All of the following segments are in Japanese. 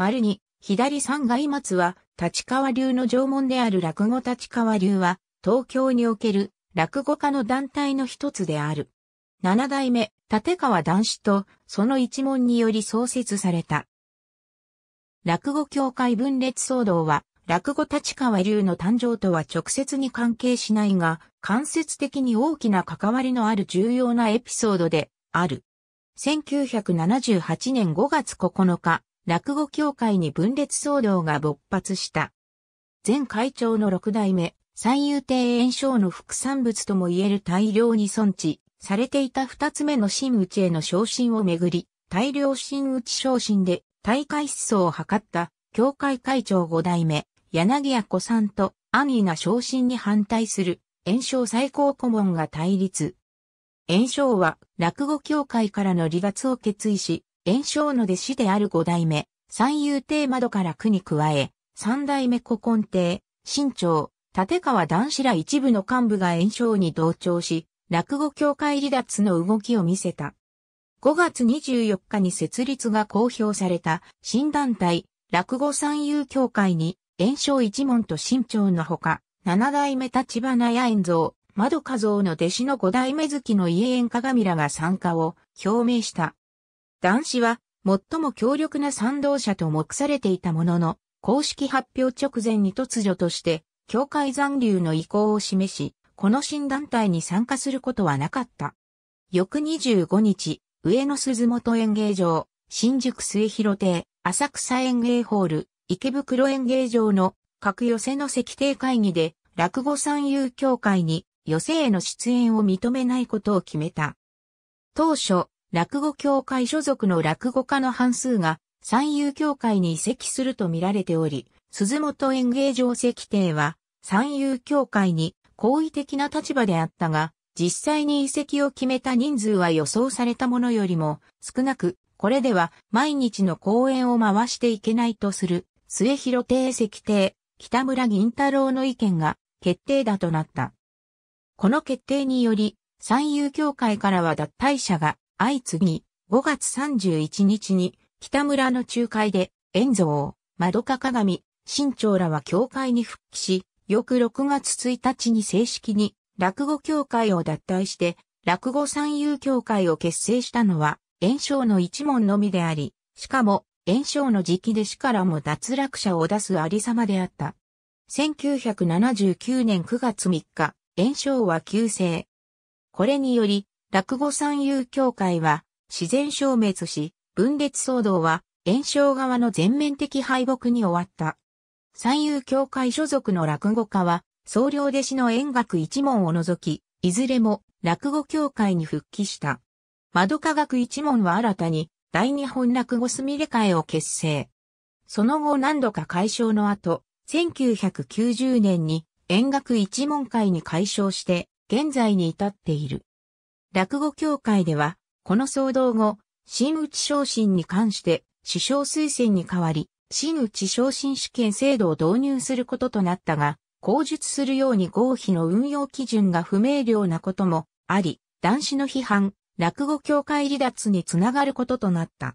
丸に、左三外松は、立川流の縄文である落語立川流は、東京における落語家の団体の一つである。七代目、立川男子と、その一門により創設された。落語協会分裂騒動は、落語立川流の誕生とは直接に関係しないが、間接的に大きな関わりのある重要なエピソードである。1978年5月9日、落語協会に分裂騒動が勃発した。前会長の六代目、三遊亭炎症の副産物とも言える大量に損知されていた二つ目の新内への昇進をめぐり、大量新内昇進で大会思想を図った協会会長五代目、柳谷子さんと安易な昇進に反対する炎症最高顧問が対立。炎症は落語協会からの離脱を決意し、炎章の弟子である五代目、三遊亭窓から区に加え、三代目古今亭、新潮、立川男子ら一部の幹部が炎章に同調し、落語協会離脱の動きを見せた。5月24日に設立が公表された新団体、落語三遊協会に、炎章一門と新潮のほか、七代目立花や炎蔵、窓和蔵の弟子の五代目月の家縁鏡らが参加を表明した。男子は最も強力な賛同者と目されていたものの、公式発表直前に突如として、教会残留の意向を示し、この新団体に参加することはなかった。翌25日、上野鈴本演芸場、新宿末広亭、浅草演芸ホール、池袋演芸場の各寄せの席定会議で、落語三遊協会に寄せへの出演を認めないことを決めた。当初、落語協会所属の落語家の半数が三遊協会に移籍すると見られており、鈴本演芸場席亭は三遊協会に好意的な立場であったが、実際に移籍を決めた人数は予想されたものよりも少なく、これでは毎日の公演を回していけないとする末広帝席亭、北村銀太郎の意見が決定打となった。この決定により、三遊協会からは脱退者が相次ぎ、5月31日に北村の仲介で、遠蔵、窓か鏡、新潮らは教会に復帰し、翌6月1日に正式に落語協会を脱退して、落語三遊協会を結成したのは、炎章の一門のみであり、しかも、炎章の時期で死からも脱落者を出すありさまであった。1979年9月3日、炎章は急性。これにより、落語三遊協会は自然消滅し、分裂騒動は炎症側の全面的敗北に終わった。三遊協会所属の落語家は、総領弟子の円学一門を除き、いずれも落語協会に復帰した。窓科学一門は新たに大日本落語すみれ会を結成。その後何度か解消の後、1990年に円学一門会に解消して、現在に至っている。落語協会では、この騒動後、新内昇進に関して首相推薦に代わり、新内昇進試験制度を導入することとなったが、口述するように合否の運用基準が不明瞭なこともあり、男子の批判、落語協会離脱につながることとなった。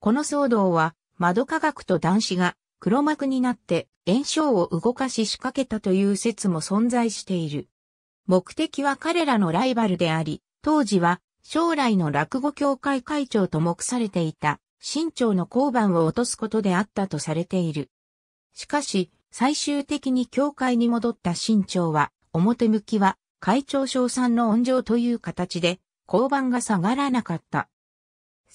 この騒動は、窓科学と男子が黒幕になって炎症を動かし仕掛けたという説も存在している。目的は彼らのライバルであり、当時は将来の落語協会会長と目されていた新長の交番を落とすことであったとされている。しかし、最終的に協会に戻った新長は、表向きは会長賞賛の恩情という形で、交番が下がらなかった。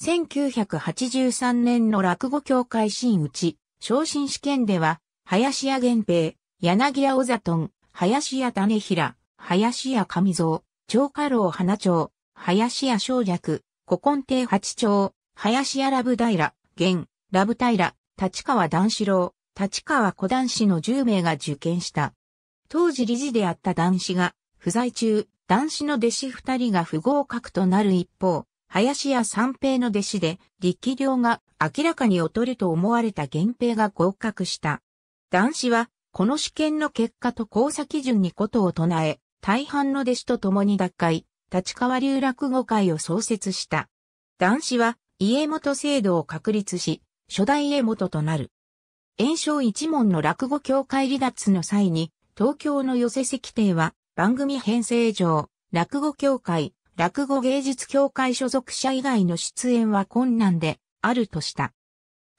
1983年の落語協会新内、昇進試験では、林家源平、柳家小里、林家種平、林家上蔵、長家老花町、林家小略、古今亭八町、林家ラブ平、現、ラブ平、立川段四郎、立川小男子の10名が受験した。当時理事であった男子が、不在中、男子の弟子2人が不合格となる一方、林家三平の弟子で、力量が明らかに劣ると思われた源平が合格した。男子は、この試験の結果と交差基準にことを唱え、大半の弟子と共に脱会、立川流落語会を創設した。男子は、家元制度を確立し、初代家元となる。炎章一門の落語協会離脱の際に、東京の寄席席定は、番組編成上、落語協会、落語芸術協会所属者以外の出演は困難であるとした。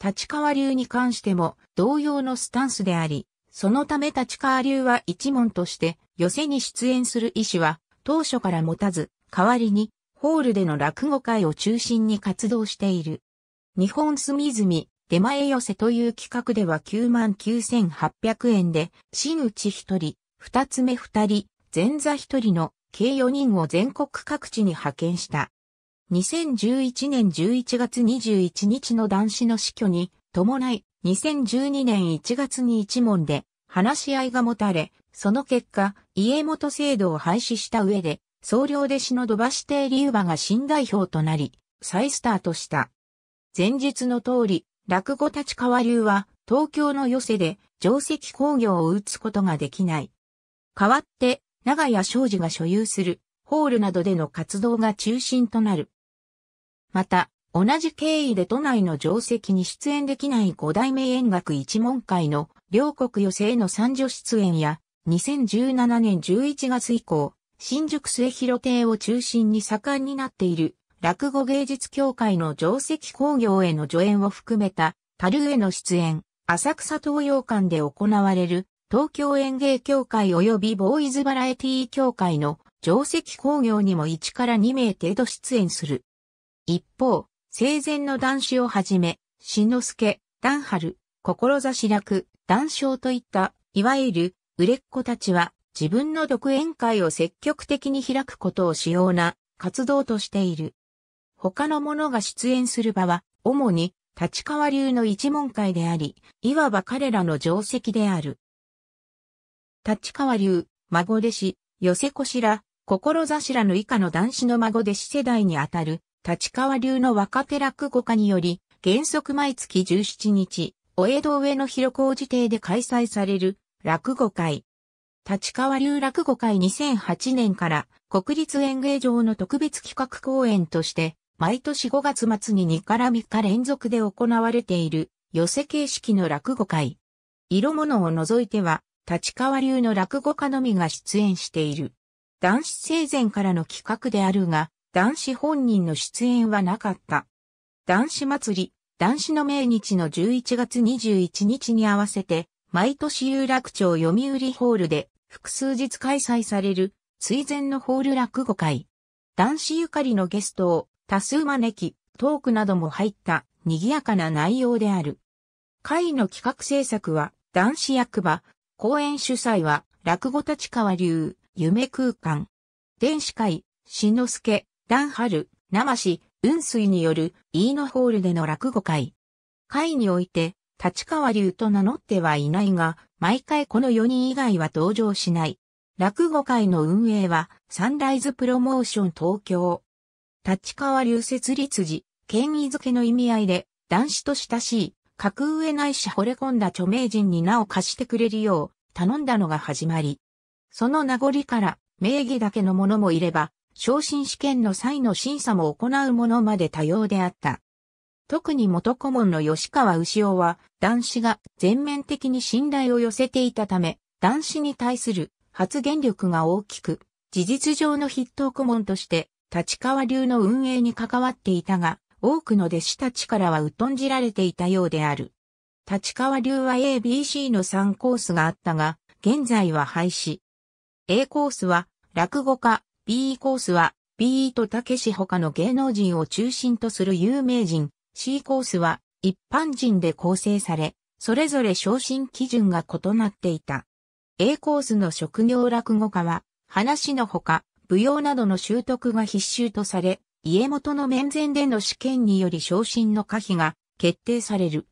立川流に関しても同様のスタンスであり、そのため立川流は一門として寄席に出演する意思は当初から持たず、代わりにホールでの落語会を中心に活動している。日本隅々出前寄せという企画では99,800円で、新内一人、二つ目二人、前座一人の計4人を全国各地に派遣した。2011年11月21日の男子の死去に伴い、2012年1月に一問で話し合いが持たれ、その結果、家元制度を廃止した上で、総領弟子の土橋亭龍馬が新代表となり、再スタートした。前述の通り、落語立川流は東京の寄せで定石工業を打つことができない。代わって、長屋商事が所有するホールなどでの活動が中心となる。また、同じ経緯で都内の定石に出演できない五代目演楽一門会の両国寄席への三女出演や、2017年11月以降、新宿末広亭を中心に盛んになっている、落語芸術協会の定石工業への助演を含めた、樽への出演、浅草東洋館で行われる、東京演芸協会及びボーイズバラエティ協会の定石工業にも1から2名程度出演する。一方、生前の男子をはじめ、しのすけ、段春、志楽、段章といった、いわゆる、売れっ子たちは、自分の独演会を積極的に開くことを主要な活動としている。他の者が出演する場は、主に、立川流の一門会であり、いわば彼らの定石である。立川流、孫弟子、寄せ子ら、志らの以下の男子の孫弟子世代にあたる、立川流の若手落語家により、原則毎月17日、お江戸上の広小路邸で開催される落語会。立川流落語会2008年から国立演芸場の特別企画公演として毎年5月末に2から3日連続で行われている寄せ形式の落語会。色物を除いては立川流の落語家のみが出演している。男子生前からの企画であるが、男子本人の出演はなかった。男子祭り、男子の命日の11月21日に合わせて、毎年有楽町読売ホールで複数日開催される、追善のホール落語会。男子ゆかりのゲストを多数招き、トークなども入った賑やかな内容である。会の企画制作は男子役場、公演主催は落語立川流、夢空間。電子会、しのすけ、蘭春、生氏、雲水による飯野ホールでの落語会。会において、立川流と名乗ってはいないが、毎回この4人以外は登場しない。落語会の運営は、サンライズプロモーション東京。立川流設立時、権威づけの意味合いで、男子と親しい、格上ないし惚れ込んだ著名人に名を貸してくれるよう、頼んだのが始まり。その名残から、名義だけのものもいれば、昇進試験の際の審査も行うものまで多様であった。特に元顧問の吉川牛尾は、男子が全面的に信頼を寄せていたため、男子に対する発言力が大きく、事実上の筆頭顧問として、立川流の運営に関わっていたが、多くの弟子たちからは疎んじられていたようである。立川流は ABC の3コースがあったが、現在は廃止。A コースは、落語家、B コースは、b とたけし他の芸能人を中心とする有名人、C コースは、一般人で構成され、それぞれ昇進基準が異なっていた。A コースの職業落語家は、話のほか、舞踊などの習得が必修とされ、家元の面前での試験により昇進の可否が決定される。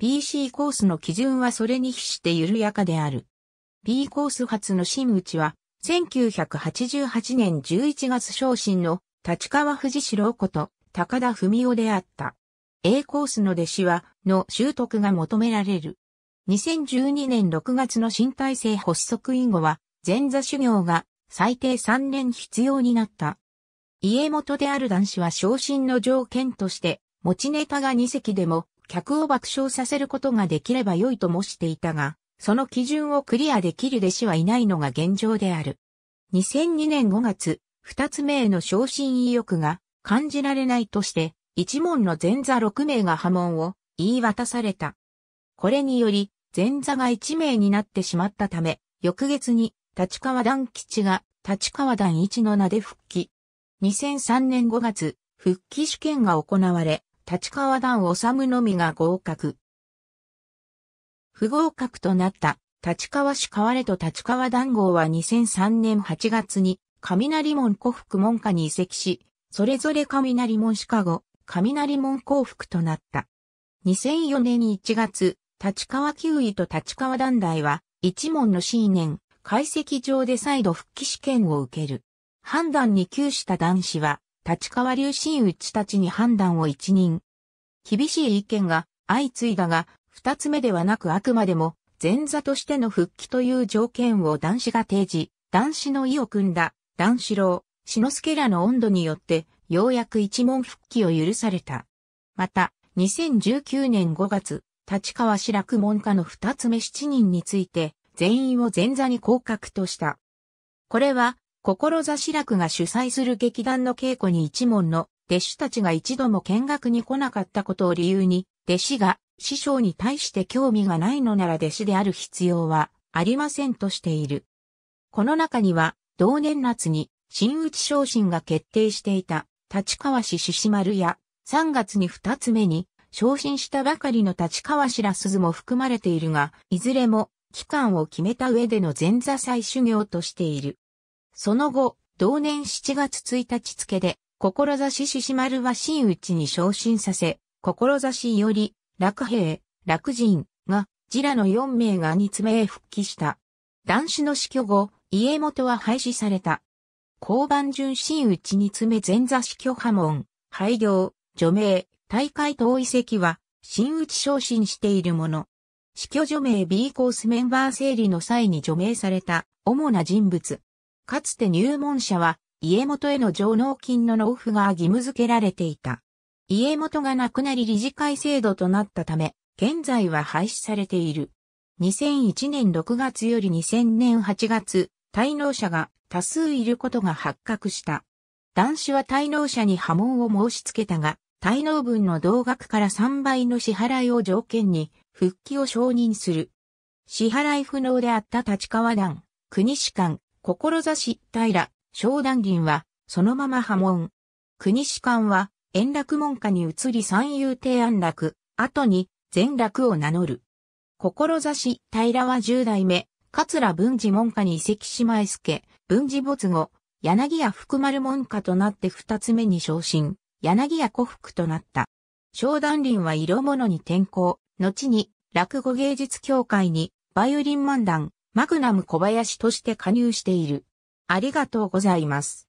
BC コースの基準はそれに比して緩やかである。B コース発の真打ちは、1988年11月昇進の立川藤四郎こと高田文夫であった。A コースの弟子は、の習得が求められる。2012年6月の新体制発足以後は、前座修行が最低3年必要になった。家元である男子は昇進の条件として、持ちネタが2席でも、客を爆笑させることができれば良いともしていたが、その基準をクリアできる弟子はいないのが現状である。2002年5月、二つ目への昇進意欲が感じられないとして、一門の前座6名が波紋を言い渡された。これにより、前座が1名になってしまったため、翌月に立川団吉が立川団一の名で復帰。2003年5月、復帰試験が行われ、立川団治のみが合格。不合格となった立川市川れと立川談合は2003年8月に雷門古福門下に移籍し、それぞれ雷門シカゴ、雷門幸福となった。2004年1月、立川球位と立川団大は、一門の新年、解析上で再度復帰試験を受ける。判断に窮した男子は、立川流真打ちたちに判断を一任。厳しい意見が相次いだが、二つ目ではなくあくまでも前座としての復帰という条件を男子が提示、男子の意を組んだ、男子郎、篠介らの温度によって、ようやく一門復帰を許された。また、2019年5月、立川志らく門下の二つ目七人について、全員を前座に降格とした。これは、志志らくが主催する劇団の稽古に一門の弟子たちが一度も見学に来なかったことを理由に、弟子が師匠に対して興味がないのなら弟子である必要はありませんとしている。この中には、同年夏に新内昇進が決定していた立川市獅子丸や、3月に2つ目に昇進したばかりの立川白鈴も含まれているが、いずれも期間を決めた上での前座祭修行としている。その後、同年7月1日付で、志獅子丸は新内に昇進させ、志より楽兵、楽人が、ジラの4名がつ目へ復帰した。男子の死去後、家元は廃止された。交番順新内つ目前座死去破門、廃業、除名、大会等遺跡は、新内昇進しているもの。死去除名 B コースメンバー整理の際に除名された主な人物。かつて入門者は、家元への上納金の納付が義務付けられていた。家元がなくなり理事会制度となったため、現在は廃止されている。2001年6月より2000年8月、滞納者が多数いることが発覚した。男子は滞納者に波紋を申し付けたが、滞納分の同額から3倍の支払いを条件に、復帰を承認する。支払い不能であった立川団、国士官、志平、商談銀は、そのまま波紋。国士官は、円楽門下に移り三遊亭安楽、後に全楽を名乗る。志平は十代目、桂文治門下に移籍しすけ、文治没後、柳家福丸門下となって二つ目に昇進、柳家古福となった。商談林は色物に転向、後に落語芸術協会にバイオリン漫談、マグナム小林として加入している。ありがとうございます。